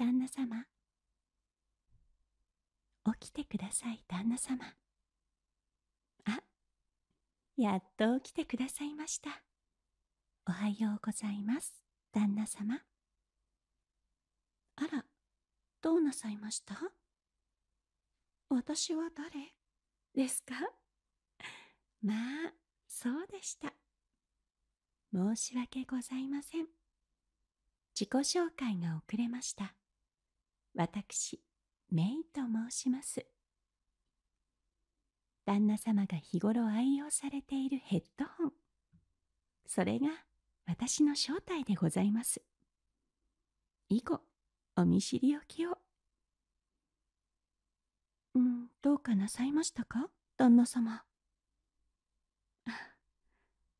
旦那様起きてください旦那様あやっと起きてくださいましたおはようございます旦那様あらどうなさいました私は誰ですか まあそうでした申し訳ございません自己紹介が遅れました私、メイと申します。旦那様が日頃愛用されているヘッドホン。それが私の正体でございます。以後、お見知りおきを。うん、どうかなさいましたか旦那様。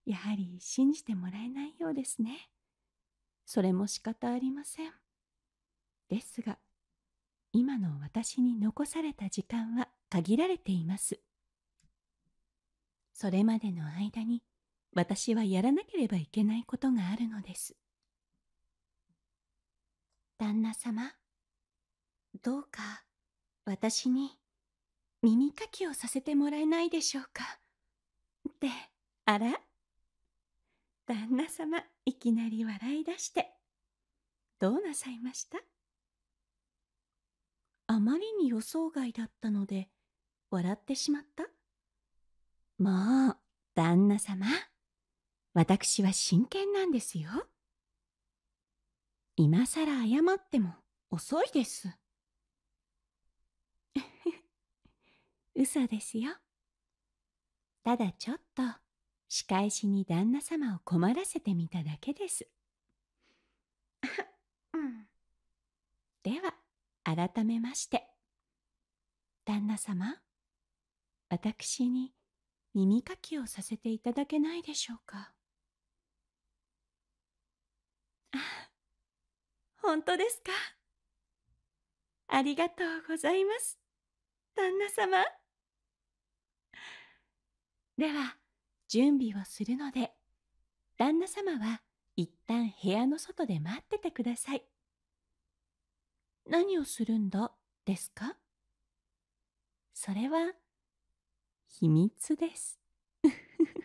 やはり信じてもらえないようですね。それも仕方ありません。ですが、今の私に残された時間は限られています。それまでの間に私はやらなければいけないことがあるのです。旦那様、どうか私に耳かきをさせてもらえないでしょうか。って、あら旦那様、いきなり笑い出して。どうなさいましたあまりに予想外だったので笑ってしまったもう旦那様私は真剣なんですよ今さら謝っても遅いです 嘘ですよただちょっと仕返しに旦那様を困らせてみただけです うん、では改めまして。旦那様、私に耳かきをさせていただけないでしょうか。あ、本当ですか。ありがとうございます、旦那様。では、準備をするので、旦那様は一旦部屋の外で待っててください。何をするんだですかそれは秘密です。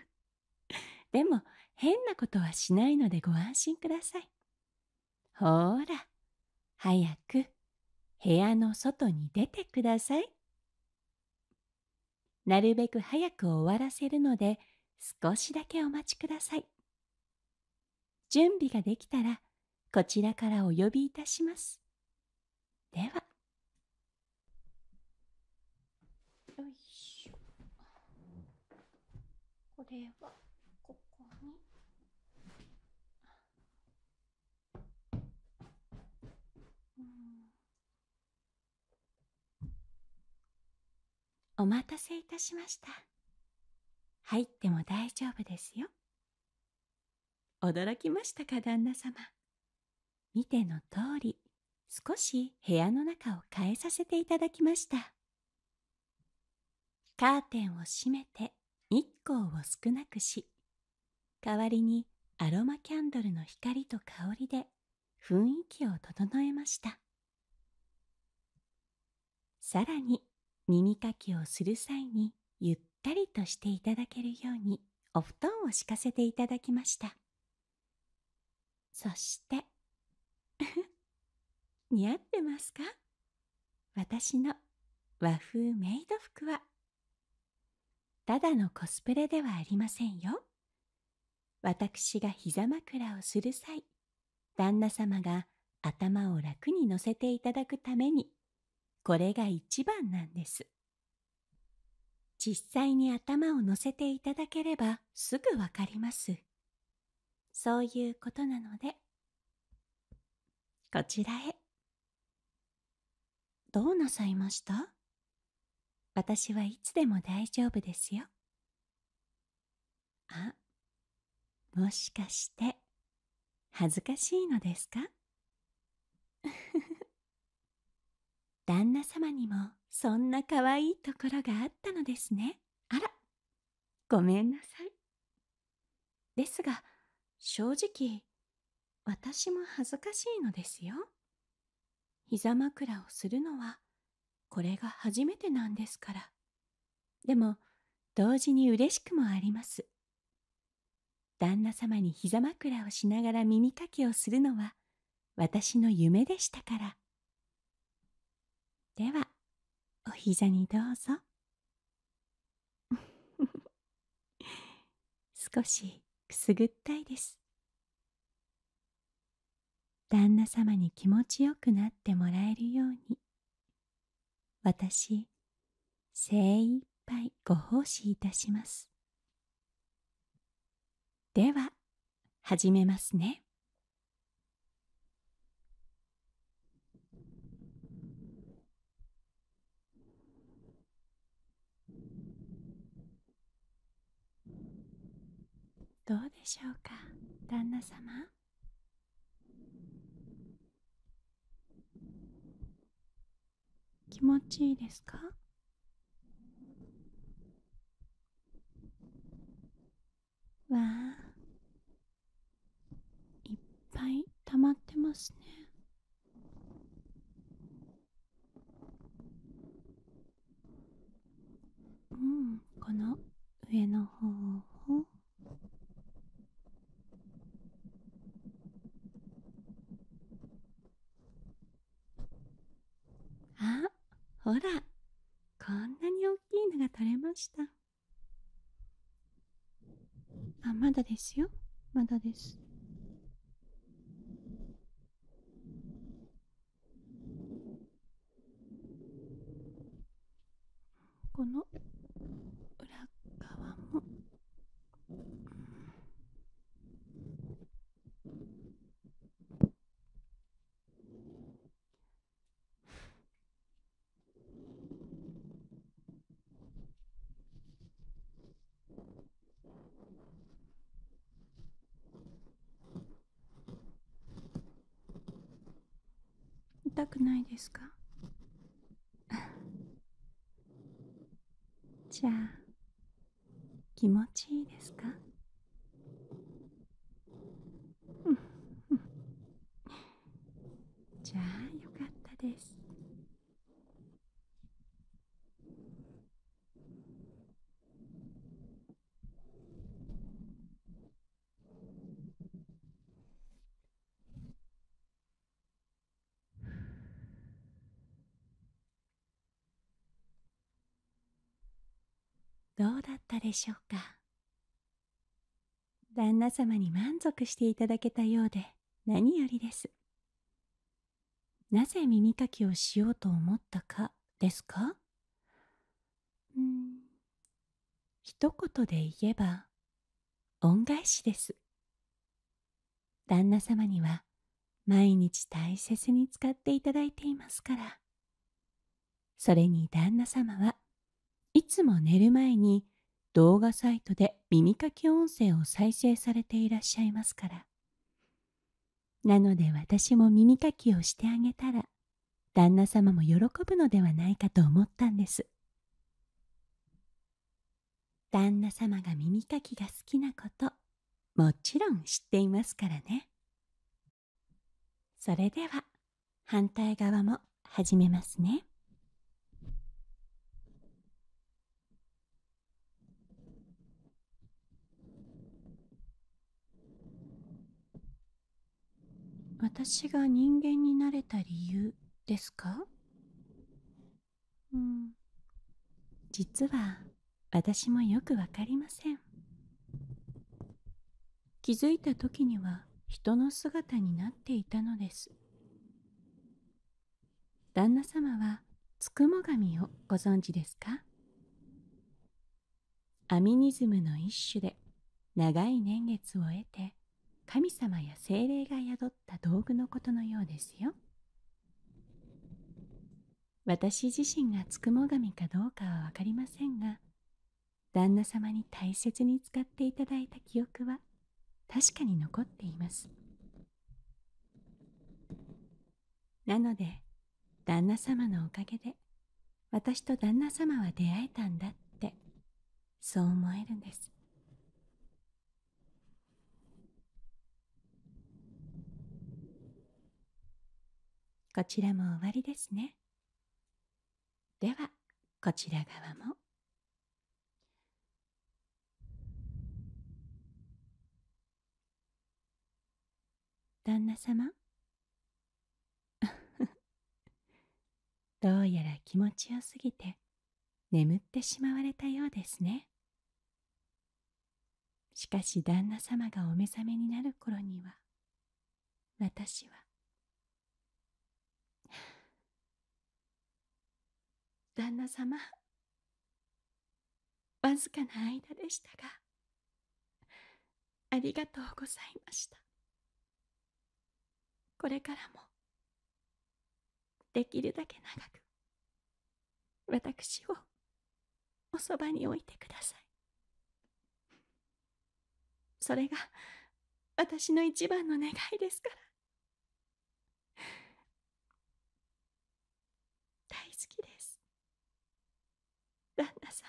でも変なことはしないのでご安心ください。ほーら、早く部屋の外に出てください。なるべく早く終わらせるので少しだけお待ちください。準備ができたらこちらからお呼びいたします。ではよいしょこれはここにお待たせいたしました入っても大丈夫ですよ驚きましたか旦那様見ての通り少し部屋の中を変えさせていただきましたカーテンを閉めて日光を少なくし代わりにアロマキャンドルの光と香りで雰囲気を整えましたさらに耳かきをする際にゆったりとしていただけるようにお布団を敷かせていただきましたそして似合ってますか私の和風メイド服はただのコスプレではありませんよ。私が膝枕をする際、旦那様が頭を楽に乗せていただくために、これが一番なんです。実際に頭を乗せていただければすぐわかります。そういうことなので、こちらへ。どうなさいました私はいつでも大丈夫ですよ。あ、もしかして、恥ずかしいのですか 旦那様にもそんな可愛いところがあったのですね。あら、ごめんなさい。ですが、正直、私も恥ずかしいのですよ。膝枕をするのはこれが初めてなんですからでも同時に嬉しくもあります旦那様に膝枕をしながら耳かきをするのは私の夢でしたからではお膝にどうぞ 少しくすぐったいです旦那様に気持ちよくなってもらえるように私精一杯ご奉仕いたしますでは始めますねどうでしょうか旦那様気持ちいいですかわあいっぱい溜まってますねしたあまだですよまだですこの痛くないですか じゃあ気持ちいいですか じゃあよかったですどうだったでしょうか旦那様に満足していただけたようで何よりです。なぜ耳かきをしようと思ったかですかうん、一言で言えば恩返しです。旦那様には毎日大切に使っていただいていますから。それに旦那様はいつも寝る前に動画サイトで耳かき音声を再生されていらっしゃいますから。なので私も耳かきをしてあげたら、旦那様も喜ぶのではないかと思ったんです。旦那様が耳かきが好きなこと、もちろん知っていますからね。それでは、反対側も始めますね。私が人間になれた理由ですかうん実は私もよくわかりません気づいた時には人の姿になっていたのです旦那様はつくも神をご存知ですかアミニズムの一種で長い年月を経て神様や精霊が宿った道具のことのようですよ。私自身がつくも神かどうかは分かりませんが、旦那様に大切に使っていただいた記憶は確かに残っています。なので、旦那様のおかげで、私と旦那様は出会えたんだって、そう思えるんです。こちらも終わりですね。では、こちら側も。旦那様 どうやら気持ちよすぎて眠ってしまわれたようですねしかし旦那様がお目覚めになる頃には私は旦那様わずかな間でしたがありがとうございましたこれからもできるだけ長く私をおそばに置いてくださいそれが私の一番の願いですから大好きです旦那様